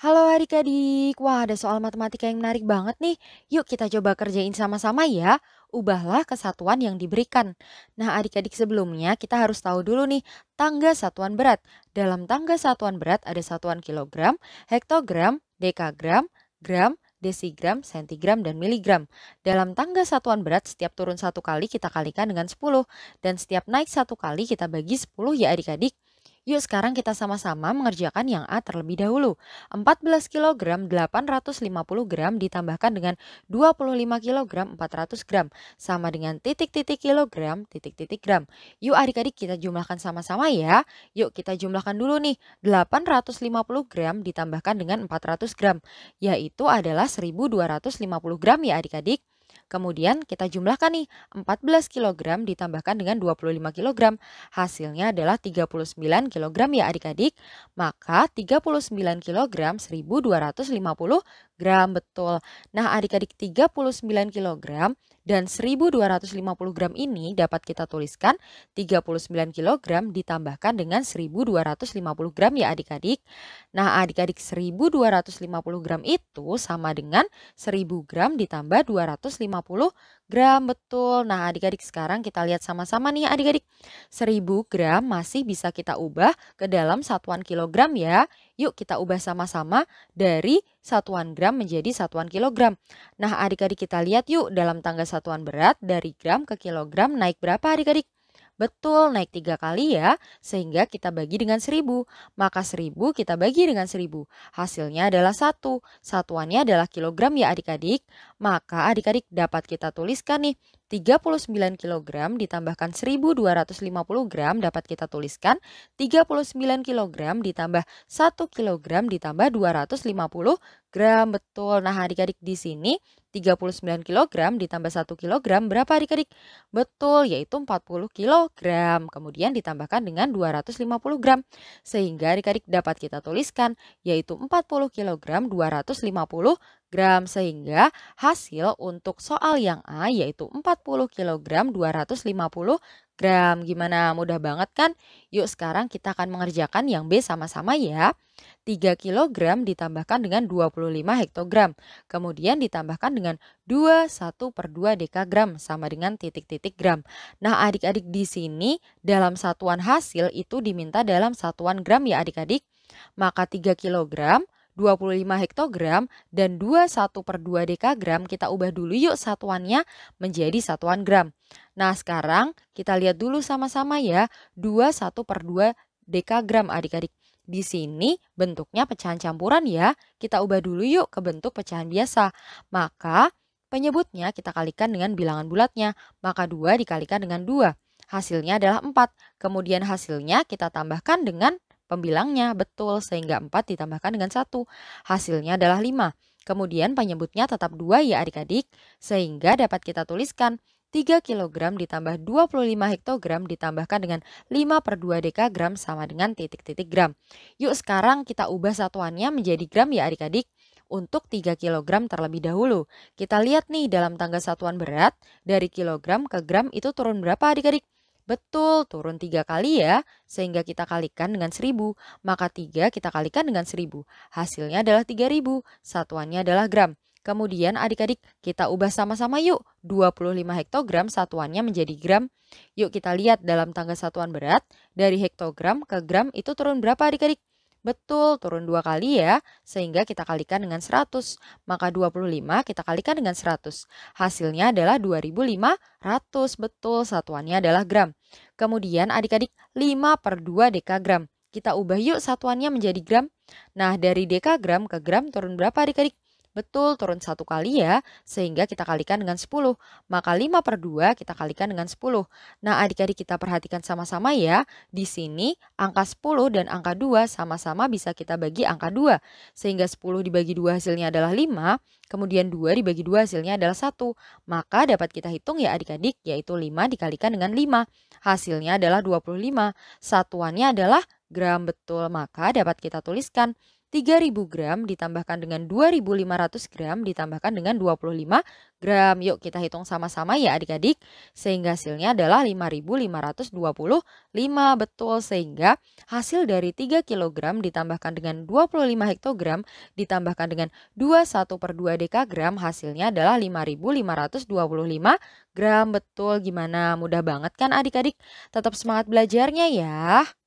Halo adik-adik, wah ada soal matematika yang menarik banget nih. Yuk kita coba kerjain sama-sama ya. Ubahlah kesatuan yang diberikan. Nah adik-adik sebelumnya kita harus tahu dulu nih tangga satuan berat. Dalam tangga satuan berat ada satuan kilogram, hektogram, dekagram, gram, desigram, sentigram, dan miligram. Dalam tangga satuan berat, setiap turun satu kali kita kalikan dengan 10. Dan setiap naik satu kali kita bagi 10 ya adik-adik. Yuk sekarang kita sama-sama mengerjakan yang A terlebih dahulu. 14 kg 850 gram ditambahkan dengan 25 kg 400 gram. Sama dengan titik-titik kilogram, titik-titik gram. Yuk adik-adik kita jumlahkan sama-sama ya. Yuk kita jumlahkan dulu nih. 850 gram ditambahkan dengan 400 gram. Yaitu adalah 1250 gram ya adik-adik. Kemudian kita jumlahkan nih, 14 kg ditambahkan dengan 25 kg. Hasilnya adalah 39 kg ya adik-adik. Maka 39 kg 1250 gram, betul. Nah, adik-adik 39 kg dan 1250 gram ini dapat kita tuliskan 39 kg ditambahkan dengan 1250 gram ya adik-adik. Nah, adik-adik 1250 gram itu sama dengan 1000 gram ditambah 250 gram, betul. Nah, adik-adik sekarang kita lihat sama-sama nih adik-adik. 1000 gram masih bisa kita ubah ke dalam satuan kilogram ya. Yuk kita ubah sama-sama dari satuan gram menjadi satuan kilogram. Nah, adik-adik kita lihat yuk dalam tangga satuan berat dari gram ke kilogram naik berapa adik-adik? Betul, naik tiga kali ya, sehingga kita bagi dengan seribu. Maka seribu kita bagi dengan seribu. Hasilnya adalah satu. Satuannya adalah kilogram ya adik-adik. Maka adik-adik dapat kita tuliskan nih 39 kg ditambahkan 1250 gram dapat kita tuliskan 39 kg ditambah 1 kg ditambah 250 gram betul. Nah adik-adik di sini 39 kg ditambah 1 kg berapa adik-adik? Betul yaitu 40 kg kemudian ditambahkan dengan 250 gram sehingga adik-adik dapat kita tuliskan yaitu 40 kg 250 gram sehingga hasil untuk soal yang A yaitu 40 kg 250 gram. Gimana? Mudah banget kan? Yuk sekarang kita akan mengerjakan yang B sama-sama ya. 3 kilogram ditambahkan dengan 25 hektogram. Kemudian ditambahkan dengan 2 1 per 2 dekagram sama dengan titik-titik gram. Nah adik-adik di sini dalam satuan hasil itu diminta dalam satuan gram ya adik-adik. Maka 3 kilogram 25 hektogram dan 21 per 2 dekagram kita ubah dulu yuk satuannya menjadi satuan gram. Nah sekarang kita lihat dulu sama-sama ya 21 per 2 dekagram adik-adik. Di sini bentuknya pecahan campuran ya. Kita ubah dulu yuk ke bentuk pecahan biasa. Maka penyebutnya kita kalikan dengan bilangan bulatnya. Maka 2 dikalikan dengan 2. Hasilnya adalah 4. Kemudian hasilnya kita tambahkan dengan Pembilangnya betul sehingga 4 ditambahkan dengan 1. Hasilnya adalah 5. Kemudian penyebutnya tetap 2 ya adik-adik sehingga dapat kita tuliskan 3 kg ditambah 25 hektogram ditambahkan dengan 5 per 2 dekagram sama dengan titik-titik gram. Yuk sekarang kita ubah satuannya menjadi gram ya adik-adik untuk 3 kg terlebih dahulu. Kita lihat nih dalam tangga satuan berat dari kilogram ke gram itu turun berapa adik-adik? Betul, turun tiga kali ya, sehingga kita kalikan dengan seribu. Maka tiga kita kalikan dengan seribu. Hasilnya adalah tiga ribu, satuannya adalah gram. Kemudian adik-adik kita ubah sama-sama yuk. 25 hektogram satuannya menjadi gram. Yuk kita lihat dalam tangga satuan berat, dari hektogram ke gram itu turun berapa adik-adik? Betul, turun dua kali ya, sehingga kita kalikan dengan 100. Maka 25 kita kalikan dengan 100. Hasilnya adalah 2500, betul, satuannya adalah gram. Kemudian adik-adik 5 per 2 dekagram. Kita ubah yuk satuannya menjadi gram. Nah, dari dekagram ke gram turun berapa adik-adik? Betul, turun satu kali ya, sehingga kita kalikan dengan 10. Maka 5 per 2 kita kalikan dengan 10. Nah, adik-adik kita perhatikan sama-sama ya. Di sini, angka 10 dan angka 2 sama-sama bisa kita bagi angka 2. Sehingga 10 dibagi 2 hasilnya adalah 5, kemudian 2 dibagi 2 hasilnya adalah 1. Maka dapat kita hitung ya adik-adik, yaitu 5 dikalikan dengan 5. Hasilnya adalah 25. Satuannya adalah gram betul, maka dapat kita tuliskan 3000 gram ditambahkan dengan 2500 gram ditambahkan dengan 25 gram. Yuk kita hitung sama-sama ya adik-adik. Sehingga hasilnya adalah 5525. Betul sehingga hasil dari 3 kg ditambahkan dengan 25 hektogram ditambahkan dengan 21 per 2 dekagram hasilnya adalah 5525 gram. Betul gimana? Mudah banget kan adik-adik? Tetap semangat belajarnya ya.